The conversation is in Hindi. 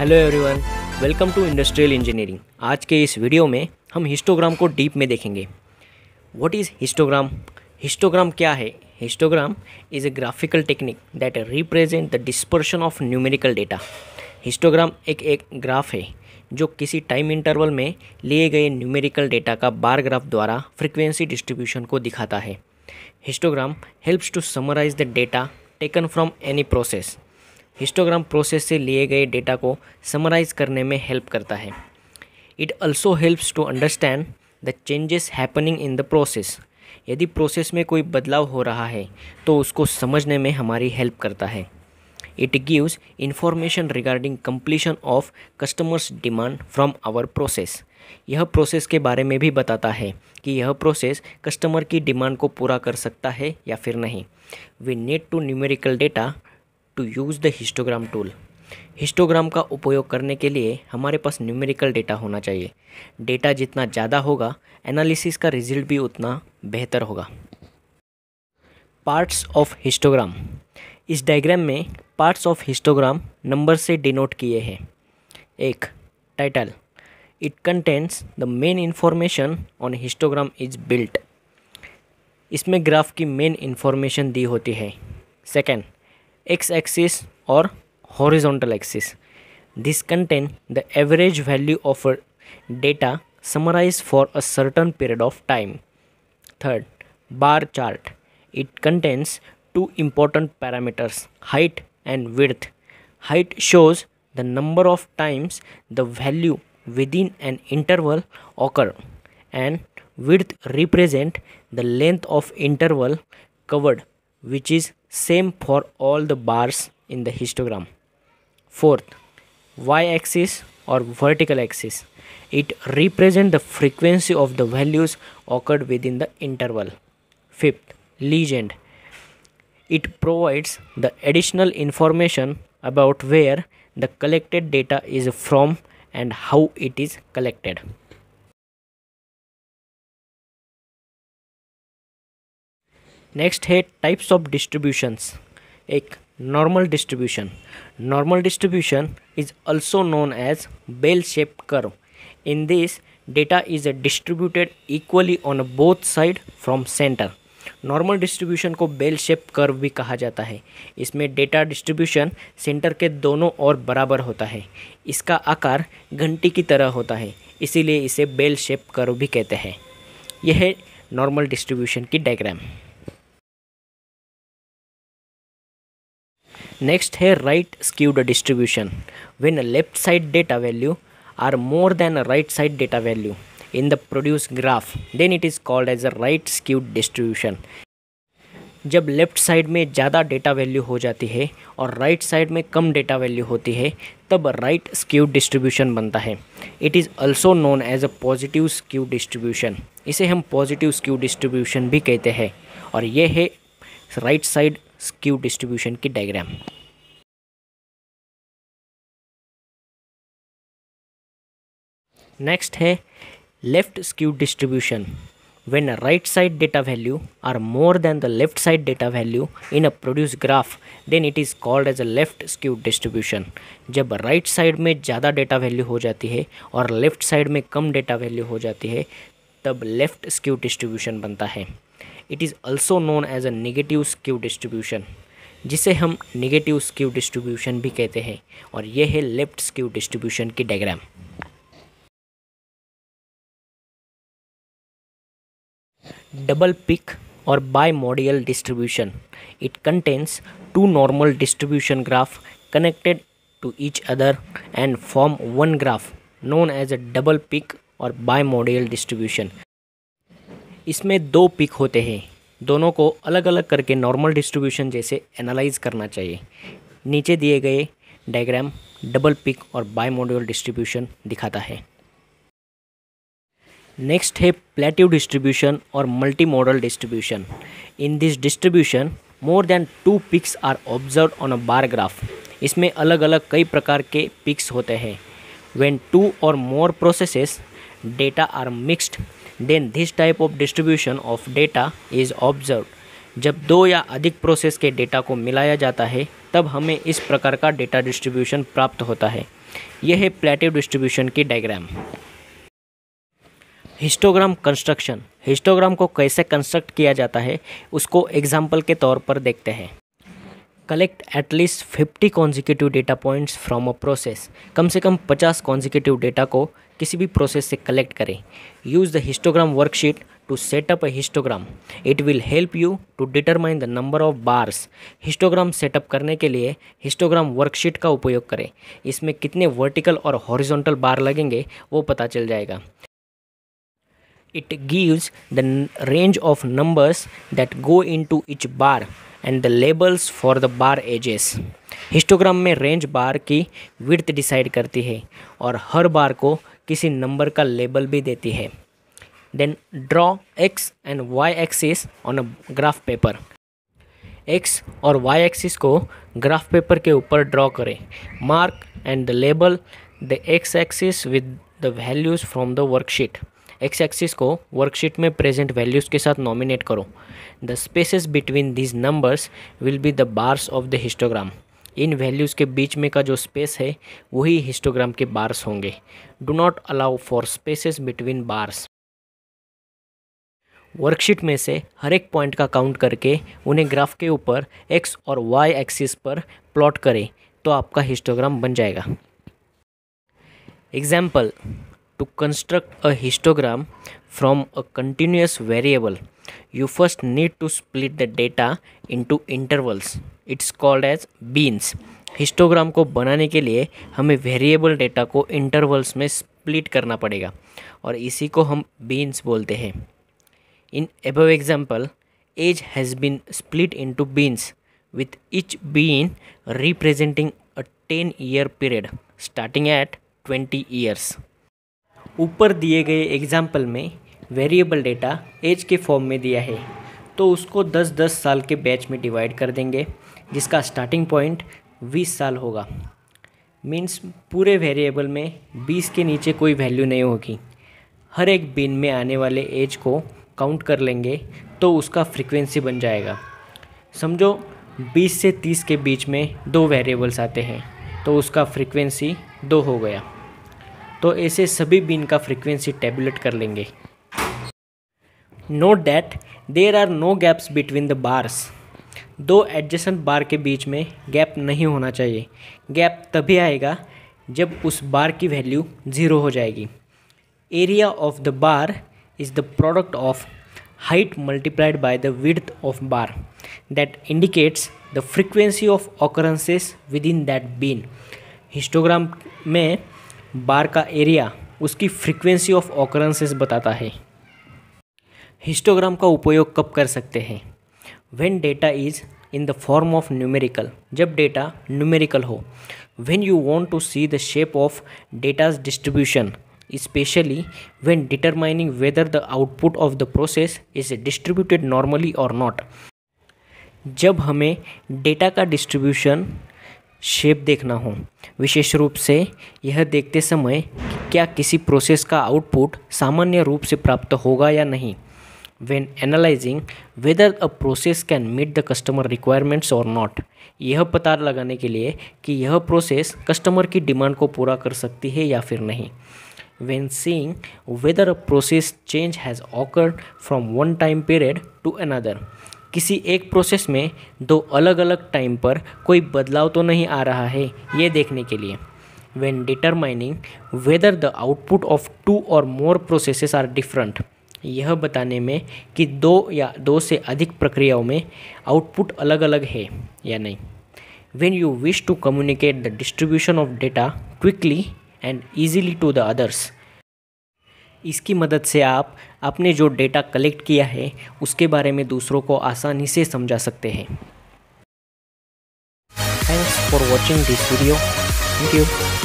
Hello everyone welcome to industrial engineering आज के इस वीडियो में हम हिस्टोग्राम को डीप में देखेंगे व्हाट इज़ हिस्टोग्राम हिस्टोग्राम क्या है histogram is a graphical technique that represent the dispersion of numerical data histogram एक एक ग्राफ है जो किसी टाइम इंटरवल में लिए गए न्यूमेरिकल डेटा का बार ग्राफ द्वारा फ्रिक्वेंसी डिस्ट्रीब्यूशन को दिखाता है histogram helps to summarise the data taken from any process histogram process से लिए गए डेटा को समराइज़ करने में हेल्प करता है it also helps to understand the changes happening in the process यदि प्रोसेस में कोई बदलाव हो रहा है तो उसको समझने में हमारी हेल्प करता है it gives information regarding completion of customers demand from our process यह प्रोसेस के बारे में भी बताता है कि यह प्रोसेस कस्टमर की डिमांड को पूरा कर सकता है या फिर नहीं we need to numerical data to use the histogram tool histogram का उपयोग करने के लिए हमारे पास न्यूमेरिकल डेटा होना चाहिए डेटा जितना ज़्यादा होगा एनालिसिस का रिजल्ट भी उतना बेहतर होगा पार्ट्स ऑफ हिस्टोग्राम इस डायग्राम में पार्ट्स ऑफ हिस्टोग्राम नंबर से डिनोट किए हैं एक title it contains the main information on histogram is built इसमें ग्राफ की मेन इन्फॉर्मेशन दी होती है second x axis or horizontal axis this contain the average value of data summarized for a certain period of time third bar chart it contains two important parameters height and width height shows the number of times the value within an interval occur and width represent the length of interval covered which is same for all the bars in the histogram. Fourth, y-axis or vertical axis. It represents the frequency of the values occurred within the interval. Fifth, legend. It provides the additional information about where the collected data is from and how it is collected. Next है टाइप्स ऑफ डिस्ट्रीब्यूशंस एक normal distribution normal distribution is also known as bell shape curve in this data is distributed equally on both side from center normal distribution को बेल शेप कर्व भी कहा जाता है इसमें डेटा डिस्ट्रीब्यूशन सेंटर के दोनों ओर बराबर होता है इसका आकार घंटी की तरह होता है इसीलिए इसे बेल शेप कर्व भी कहते हैं यह है नॉर्मल डिस्ट्रीब्यूशन की डायग्राम नेक्स्ट है right skewed distribution when left side data value are more than right side data value in the produce graph then it is called as a right skewed distribution जब लेफ़्ट साइड में ज़्यादा डेटा वैल्यू हो जाती है और राइट right साइड में कम डेटा वैल्यू होती है तब राइट स्क्यू डिस्ट्रीब्यूशन बनता है it is also known as a positive skew distribution इसे हम पॉजिटिव स्क्यू डिस्ट्रीब्यूशन भी कहते हैं और यह है राइट साइड स्क्यू डिस्ट्रीब्यूशन की डायग्राम नेक्स्ट है left skew distribution when right side data value are more than the left side data value in a produce graph then it is called as a left skew distribution जब राइट right साइड में ज़्यादा डेटा वैल्यू हो जाती है और लेफ्ट साइड में कम डेटा वैल्यू हो जाती है तब लेफ्ट स्क्यू डिस्ट्रीब्यूशन बनता है it is also known as a negative skew distribution जिसे हम नेगेटिव स्क्यू डिस्ट्रीब्यूशन भी कहते हैं और यह है लेफ्ट स्क्यू डिस्ट्रीब्यूशन की diagram double peak or bimodal distribution it contains two normal distribution graph connected to each other and form one graph known as a double peak or bimodal distribution इसमें दो पिक होते हैं दोनों को अलग अलग करके नॉर्मल डिस्ट्रीब्यूशन जैसे एनालाइज करना चाहिए नीचे दिए गए diagram double peak or bimodal distribution दिखाता है नेक्स्ट है plateau distribution or multi modal distribution in this distribution more than two peaks are observe on a bar graph इसमें अलग अलग कई प्रकार के पिक्स होते हैं when two or more processes data are mixed then this type of distribution of data is observe जब दो या अधिक प्रोसेस के डेटा को मिलाया जाता है तब हमें इस प्रकार का डेटा डिस्ट्रीब्यूशन प्राप्त होता है यह है प्लेटिव डिस्ट्रीब्यूशन की डायग्राम हिस्टोग्राम कंस्ट्रक्शन हिस्टोग्राम को कैसे कंस्ट्रक्ट किया जाता है उसको एग्जाम्पल के तौर पर देखते हैं collect at least 50 consecutive data points from a process कम से कम 50 कॉन्जिक्यूटिव डेटा को किसी भी प्रोसेस से कलेक्ट करें use the histogram worksheet to set up a histogram it will help you to determine the number of bars histogram setup करने के लिए histogram worksheet का उपयोग करें इसमें कितने vertical और horizontal bar लगेंगे वो पता चल जाएगा it gives the range of numbers that go into each bar and the labels for the bar edges histogram में रेंज बार की विड्थ डिसाइड करती है और हर बार को किसी नंबर का लेबल भी देती है then draw x and y axis on a graph paper x और वाई एक्सिस को ग्राफ पेपर के ऊपर ड्रॉ करें mark and the label the x axis with the values from the worksheet x axis को वर्कशीट में प्रेजेंट वैल्यूज़ के साथ नॉमिनेट करो the spaces between these numbers will be the bars of the histogram इन वैल्यूज़ के बीच में का जो स्पेस है वही हिस्टोग्राम के बार्स होंगे do not allow for spaces between bars worksheet में से हर एक पॉइंट का काउंट करके उन्हें ग्राफ के ऊपर एक्स और वाई एक्सिस पर प्लॉट करें तो आपका हिस्टोग्राम बन जाएगा example to construct a histogram from a continuous variable you first need to split the data into intervals it's called as beans histogram ko banane ke liye hame variable data ko intervals mein split karna padega aur isi ko hum beans bolte hain in above example age has been split into beans with each bean representing a 10 year period starting at 20 years ऊपर दिए गए एग्जाम्पल में वेरिएबल डेटा एज के फॉर्म में दिया है तो उसको 10-10 साल के बैच में डिवाइड कर देंगे जिसका स्टार्टिंग पॉइंट 20 साल होगा मीन्स पूरे वेरिएबल में 20 के नीचे कोई वैल्यू नहीं होगी हर एक बिन में आने वाले एज को काउंट कर लेंगे तो उसका फ्रिक्वेंसी बन जाएगा समझो 20 से 30 के बीच में दो वेरिएबल्स आते हैं तो उसका फ्रिक्वेंसी दो हो गया तो ऐसे सभी बिन का फ्रिक्वेंसी टेबलेट कर लेंगे note that there are no gaps between the bars दो एडजेसेंट बार के बीच में गैप नहीं होना चाहिए गैप तभी आएगा जब उस बार की वैल्यू ज़ीरो हो जाएगी area of the bar is the product of height multiplied by the width of bar that indicates the frequency of occurrences within that bin histogram में बार का एरिया उसकी फ्रीक्वेंसी ऑफ ऑकरेंसेस बताता है हिस्टोग्राम का उपयोग कब कर सकते हैं when data is in the form of numerical जब डेटा न्यूमेरिकल हो when you want to see the shape of data's distribution especially when determining whether the output of the process is distributed normally or not जब हमें डेटा का डिस्ट्रीब्यूशन शेप देखना हो विशेष रूप से यह देखते समय क्या किसी प्रोसेस का आउटपुट सामान्य रूप से प्राप्त होगा या नहीं when analyzing whether a process can meet the customer requirements or not यह पता लगाने के लिए कि यह प्रोसेस कस्टमर की डिमांड को पूरा कर सकती है या फिर नहीं when seeing whether a process change has occurred from one time period to another किसी एक प्रोसेस में दो अलग अलग टाइम पर कोई बदलाव तो नहीं आ रहा है ये देखने के लिए when determining whether the output of two or more processes are different यह बताने में कि दो या दो से अधिक प्रक्रियाओं में आउटपुट अलग अलग है या नहीं when you wish to communicate the distribution of data quickly and easily to the others इसकी मदद से आप अपने जो डेटा कलेक्ट किया है उसके बारे में दूसरों को आसानी से समझा सकते हैं thanks for watching this video thank you